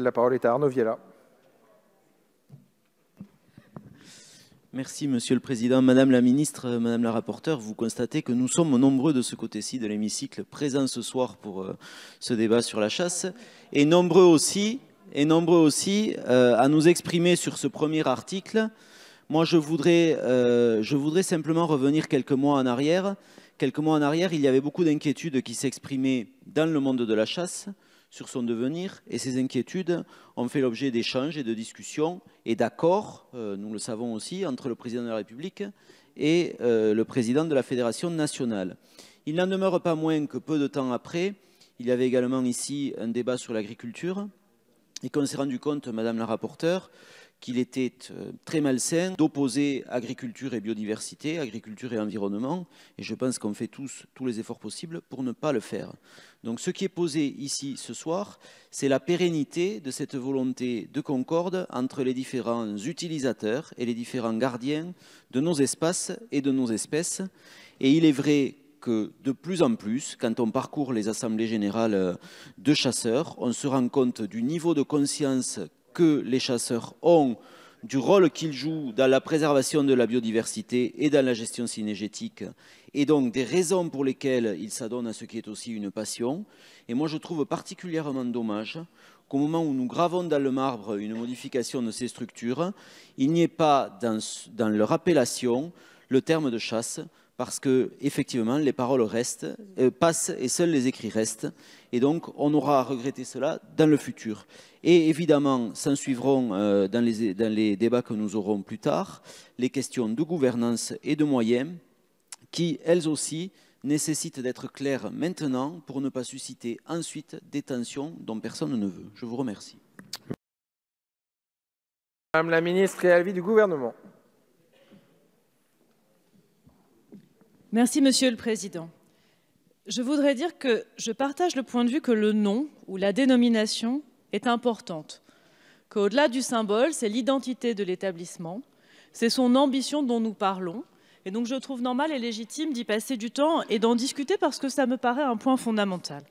La parole est à Arnaud Viella. Merci, Monsieur le Président. Madame la Ministre, Madame la Rapporteure, vous constatez que nous sommes nombreux de ce côté-ci de l'hémicycle présents ce soir pour euh, ce débat sur la chasse et nombreux aussi, et nombreux aussi euh, à nous exprimer sur ce premier article. Moi, je voudrais, euh, je voudrais simplement revenir quelques mois en arrière. Quelques mois en arrière, il y avait beaucoup d'inquiétudes qui s'exprimaient dans le monde de la chasse sur son devenir et ses inquiétudes ont fait l'objet d'échanges et de discussions et d'accords, euh, nous le savons aussi, entre le président de la République et euh, le président de la Fédération nationale. Il n'en demeure pas moins que peu de temps après, il y avait également ici un débat sur l'agriculture et qu'on s'est rendu compte, Madame la rapporteure, qu'il était euh, très malsain d'opposer agriculture et biodiversité, agriculture et environnement, et je pense qu'on fait tous, tous les efforts possibles pour ne pas le faire. Donc ce qui est posé ici ce soir, c'est la pérennité de cette volonté de concorde entre les différents utilisateurs et les différents gardiens de nos espaces et de nos espèces. Et il est vrai que de plus en plus, quand on parcourt les assemblées générales euh, de chasseurs, on se rend compte du niveau de conscience que les chasseurs ont du rôle qu'ils jouent dans la préservation de la biodiversité et dans la gestion synergétique, et donc des raisons pour lesquelles ils s'adonnent à ce qui est aussi une passion. Et moi, je trouve particulièrement dommage qu'au moment où nous gravons dans le marbre une modification de ces structures, il n'y ait pas dans leur appellation le terme de chasse, parce que effectivement les paroles restent, euh, passent et seuls les écrits restent. Et donc on aura à regretter cela dans le futur. Et évidemment, s'en suivront euh, dans, les, dans les débats que nous aurons plus tard les questions de gouvernance et de moyens qui, elles aussi, nécessitent d'être claires maintenant pour ne pas susciter ensuite des tensions dont personne ne veut. Je vous remercie. Madame la ministre et avis du gouvernement. Merci, Monsieur le Président. Je voudrais dire que je partage le point de vue que le nom ou la dénomination est importante, qu'au-delà du symbole, c'est l'identité de l'établissement, c'est son ambition dont nous parlons, et donc je trouve normal et légitime d'y passer du temps et d'en discuter parce que ça me paraît un point fondamental.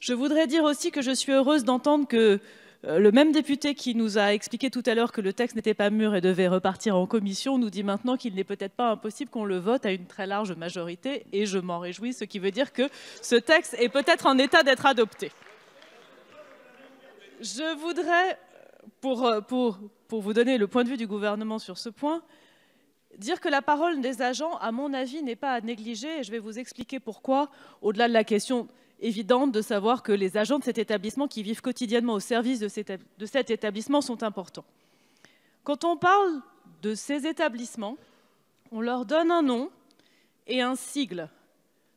Je voudrais dire aussi que je suis heureuse d'entendre que euh, le même député qui nous a expliqué tout à l'heure que le texte n'était pas mûr et devait repartir en commission nous dit maintenant qu'il n'est peut-être pas impossible qu'on le vote à une très large majorité, et je m'en réjouis, ce qui veut dire que ce texte est peut-être en état d'être adopté. Je voudrais, pour, euh, vous donner le point de vue du gouvernement sur ce point, dire que la parole des agents, à mon avis, n'est pas à négliger, et je vais vous expliquer pourquoi, au-delà de la question évidente de savoir que les agents de cet établissement qui vivent quotidiennement au service de cet établissement sont importants. Quand on parle de ces établissements, on leur donne un nom et un sigle.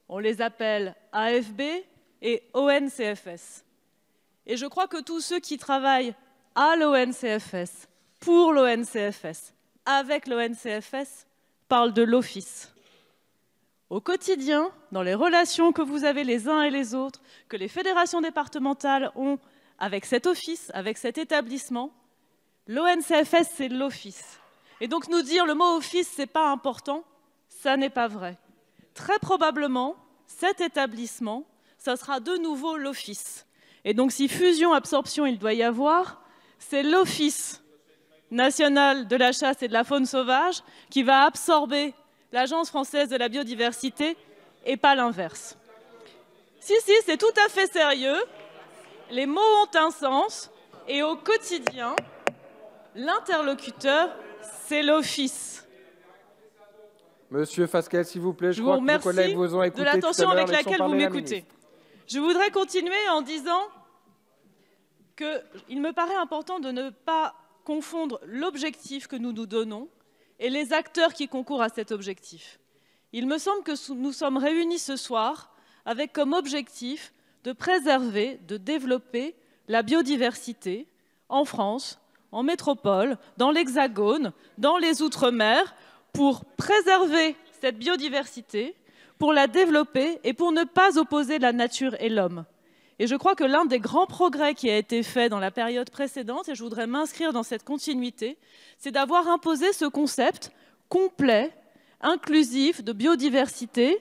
On les appelle AFB et ONCFS. Et je crois que tous ceux qui travaillent à l'ONCFS, pour l'ONCFS, avec l'ONCFS, parlent de l'Office au quotidien, dans les relations que vous avez les uns et les autres, que les fédérations départementales ont avec cet office, avec cet établissement, l'ONCFS, c'est l'office. Et donc nous dire le mot office, c'est pas important, ça n'est pas vrai. Très probablement, cet établissement, ça sera de nouveau l'office. Et donc si fusion-absorption il doit y avoir, c'est l'office national de la chasse et de la faune sauvage qui va absorber l'Agence française de la biodiversité et pas l'inverse. Si, si, c'est tout à fait sérieux. Les mots ont un sens et au quotidien, l'interlocuteur, c'est l'office. Monsieur Fasquel, s'il vous plaît, je, vous remercie que collègues vous ont écouté de l'attention avec laquelle vous m'écoutez. Je voudrais continuer en disant qu'il me paraît important de ne pas confondre l'objectif que nous nous donnons et les acteurs qui concourent à cet objectif. Il me semble que nous sommes réunis ce soir avec comme objectif de préserver, de développer la biodiversité en France, en métropole, dans l'Hexagone, dans les Outre-mer, pour préserver cette biodiversité, pour la développer et pour ne pas opposer la nature et l'homme. Et je crois que l'un des grands progrès qui a été fait dans la période précédente, et je voudrais m'inscrire dans cette continuité, c'est d'avoir imposé ce concept complet, inclusif de biodiversité,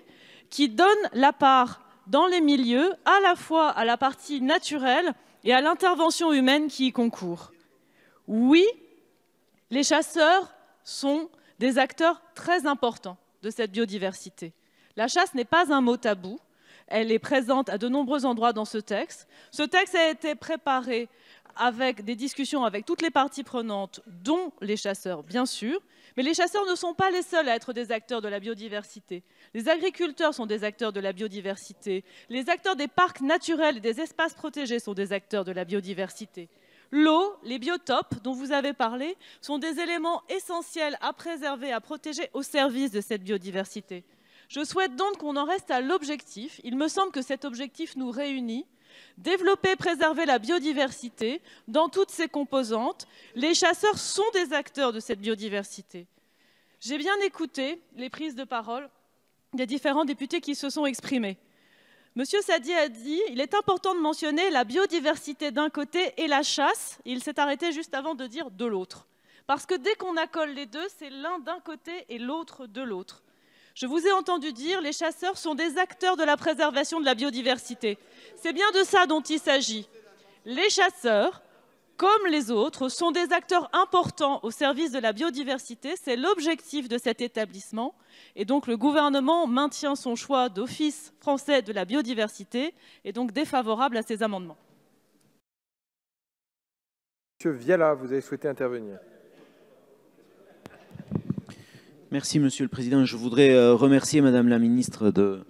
qui donne la part dans les milieux à la fois à la partie naturelle et à l'intervention humaine qui y concourt. Oui, les chasseurs sont des acteurs très importants de cette biodiversité. La chasse n'est pas un mot tabou, elle est présente à de nombreux endroits dans ce texte. Ce texte a été préparé avec des discussions avec toutes les parties prenantes, dont les chasseurs, bien sûr. Mais les chasseurs ne sont pas les seuls à être des acteurs de la biodiversité. Les agriculteurs sont des acteurs de la biodiversité. Les acteurs des parcs naturels et des espaces protégés sont des acteurs de la biodiversité. L'eau, les biotopes dont vous avez parlé, sont des éléments essentiels à préserver, à protéger au service de cette biodiversité. Je souhaite donc qu'on en reste à l'objectif. Il me semble que cet objectif nous réunit. Développer, et préserver la biodiversité dans toutes ses composantes. Les chasseurs sont des acteurs de cette biodiversité. J'ai bien écouté les prises de parole des différents députés qui se sont exprimés. Monsieur Sadi a dit il est important de mentionner la biodiversité d'un côté et la chasse. Il s'est arrêté juste avant de dire de l'autre. Parce que dès qu'on accole les deux, c'est l'un d'un côté et l'autre de l'autre. Je vous ai entendu dire les chasseurs sont des acteurs de la préservation de la biodiversité. C'est bien de ça dont il s'agit. Les chasseurs, comme les autres, sont des acteurs importants au service de la biodiversité. C'est l'objectif de cet établissement. Et donc le gouvernement maintient son choix d'Office français de la biodiversité et donc défavorable à ces amendements. Monsieur Viala, vous avez souhaité intervenir. Merci, Monsieur le Président. Je voudrais euh, remercier Madame la Ministre de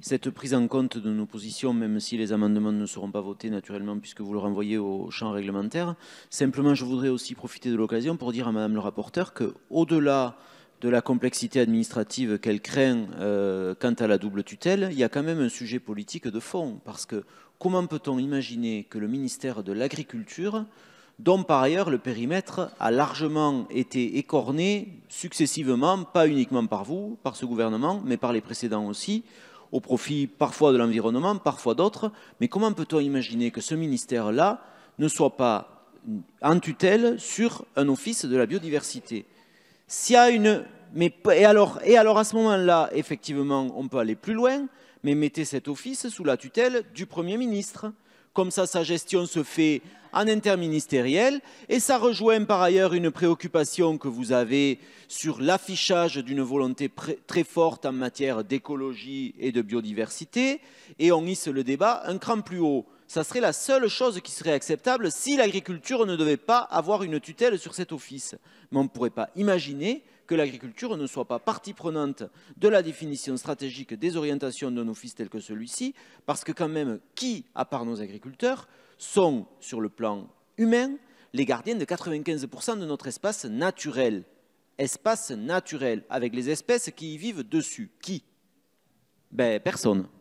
cette prise en compte de nos positions, même si les amendements ne seront pas votés naturellement puisque vous le renvoyez au champ réglementaire. Simplement, je voudrais aussi profiter de l'occasion pour dire à Madame le rapporteur que, au-delà de la complexité administrative qu'elle craint euh, quant à la double tutelle, il y a quand même un sujet politique de fond, parce que comment peut-on imaginer que le ministère de l'Agriculture dont par ailleurs le périmètre a largement été écorné successivement, pas uniquement par vous, par ce gouvernement, mais par les précédents aussi, au profit parfois de l'environnement, parfois d'autres. Mais comment peut-on imaginer que ce ministère-là ne soit pas en tutelle sur un office de la biodiversité S'il y a une... et, alors, et alors à ce moment-là, effectivement, on peut aller plus loin, mais mettez cet office sous la tutelle du Premier ministre. Comme ça, sa gestion se fait en interministériel. Et ça rejoint par ailleurs une préoccupation que vous avez sur l'affichage d'une volonté très forte en matière d'écologie et de biodiversité. Et on hisse le débat un cran plus haut. Ça serait la seule chose qui serait acceptable si l'agriculture ne devait pas avoir une tutelle sur cet office. Mais on ne pourrait pas imaginer que l'agriculture ne soit pas partie prenante de la définition stratégique des orientations de nos fils tels que celui-ci, parce que quand même, qui, à part nos agriculteurs, sont, sur le plan humain, les gardiens de 95% de notre espace naturel Espace naturel, avec les espèces qui y vivent dessus. Qui Ben, personne.